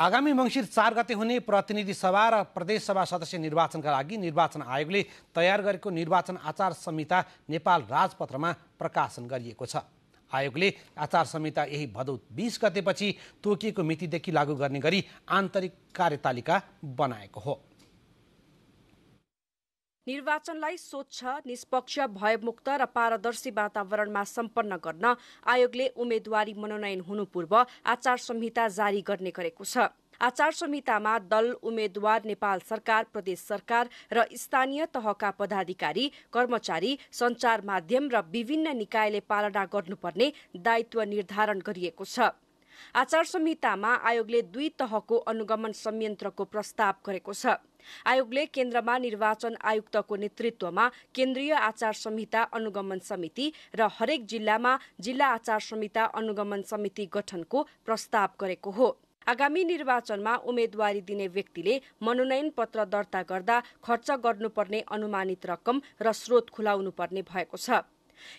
आगामी मङ्सिर चार गते हुने प्रतिनिधि सभा र प्रदेशसभा सदस्य निर्वाचनका लागि निर्वाचन आयोगले तयार गरेको निर्वाचन आचार संहिता नेपाल राजपत्रमा प्रकाशन गरिएको छ आयोगले आचार संहिता यही भदौ बिस गतेपछि तोकिएको मितिदेखि लागू गर्ने गरी आन्तरिक कार्यतालिका बनाएको हो निर्वाचनलाई स्वच्छ निष्पक्ष भयमुक्त र पारदर्शी वातावरणमा सम्पन्न गर्न आयोगले उम्मेद्वारी मनोनयन हुनु पूर्व आचार संहिता जारी गर्ने गरेको छ आचार संहितामा दल उम्मेद्वार नेपाल सरकार प्रदेश सरकार र स्थानीय तहका पदाधिकारी कर्मचारी सञ्चार माध्यम र विभिन्न निकायले पालना गर्नुपर्ने दायित्व निर्धारण गरिएको छ आचार संहितामा आयोगले दुई तहको अनुगमन संयन्त्रको प्रस्ताव गरेको छ आयोगले केन्द्रमा निर्वाचन आयुक्तको नेतृत्वमा केन्द्रीय आचार संहिता अनुगमन समिति र हरेक जिल्लामा जिल्ला आचार संहिता अनुगमन समिति गठनको प्रस्ताव गरेको हो आगामी निर्वाचनमा उम्मेद्वारी दिने व्यक्तिले मनोनयन पत्र दर्ता गर्दा खर्च गर्नुपर्ने अनुमानित रकम र स्रोत खुलाउनुपर्ने भएको छ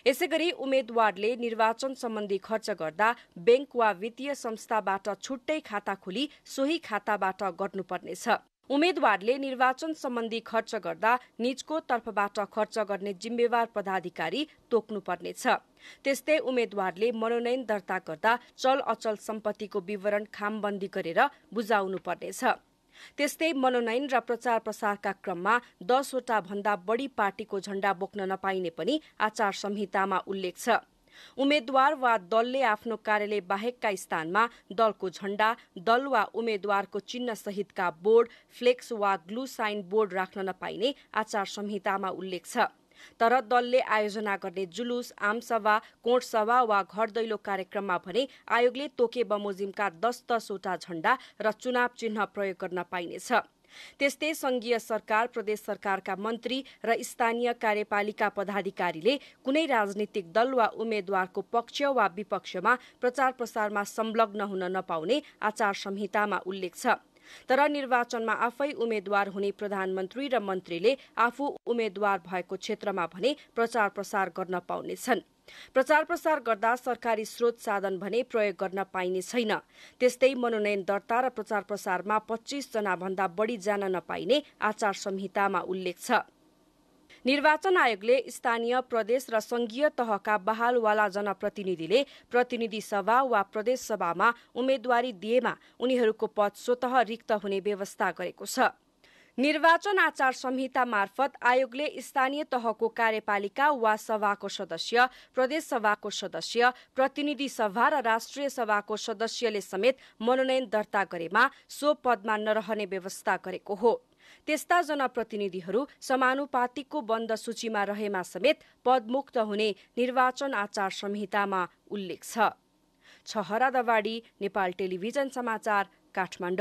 यसैगरी उम्मेद्वारले निर्वाचन सम्बन्धी खर्च गर्दा ब्याङ्क वा वित्तीय संस्थाबाट छुट्टै खाता खोली सोही खाताबाट गर्नुपर्नेछ उम्मेद्वारले निर्वाचन सम्बन्धी खर्च गर्दा निजको तर्फबाट खर्च गर्ने जिम्मेवार पदाधिकारी तोक्नुपर्नेछ त्यस्तै उम्मेद्वारले मनोनयन दर्ता गर्दा चल अचल सम्पत्तिको विवरण खामबन्दी गरेर बुझाउनु पर्नेछ त्यस्तै मनोनयन र प्रचार प्रसारका क्रममा दसवटा भन्दा बढ़ी पार्टीको झण्डा बोक्न नपाइने पनि आचार संहितामा उल्लेख छ उम्मेद्वार वा दलले आफ्नो कार्यालय बाहेकका स्थानमा दलको झण्डा दल वा उम्मेद्वारको चिन्ह सहितका बोर्ड फ्लेक्स वा ग्लु साइन बोर्ड राख्न नपाइने आचार संहितामा उल्लेख छ तर दलले आयोजना गर्ने जुलुस आमसभा कोटसभा वा घर दैलो कार्यक्रममा भने आयोगले तोके बमोजिमका दस दसवटा झण्डा र चुनाव चिन्ह प्रयोग गर्न पाइनेछ त्यस्तै संघीय सरकार प्रदेश सरकारका मन्त्री र स्थानीय कार्यपालिका पदाधिकारीले कुनै राजनीतिक दल वा उम्मेद्वारको पक्ष वा विपक्षमा प्रचार प्रसारमा संलग्न हुन नपाउने आचार संहितामा उल्लेख छ तर निर्वाचनमा आफै उम्मेद्वार हुने प्रधानमन्त्री र मन्त्रीले आफू उम्मेद्वार भएको क्षेत्रमा भने प्रचार प्रसार गर्न पाउनेछन् प्रचार प्रसार गर्दा सरकारी स्रोत साधन भने प्रयोग गर्न पाइने छैन त्यस्तै मनोनयन दर्ता र प्रचार प्रसारमा पच्चीस जनाभन्दा बढी जान नपाइने आचार संहितामा उल्लेख छ निर्वाचन आयोगले स्थानीय प्रदेश र संघीय तहका बहालवाला जनप्रतिनिधिले प्रतिनिधि सभा वा प्रदेश सभामा उम्मेद्वारी दिएमा उनीहरूको पद स्वत रिक्त हुने व्यवस्था गरेको छ निर्वाचन आचार संहिता मार्फत आयोगले स्थानीय तहको कार्यपालिका वा सभाको सदस्य प्रदेश सभाको सदस्य प्रतिनिधि सभा र राष्ट्रिय सभाको सदस्यले समेत मनोनयन दर्ता गरेमा सो पदमा नरहने व्यवस्था गरेको हो त्यस्ता जनप्रतिनिधिहरू समानुपातिकको बन्द सूचीमा रहेमा समेत पदमुक्त हुने निर्वाचन आचार संहितामा उल्लेख छ छहरा दवाडी नेपाल टेलिभिजन समाचार काठमाडौँ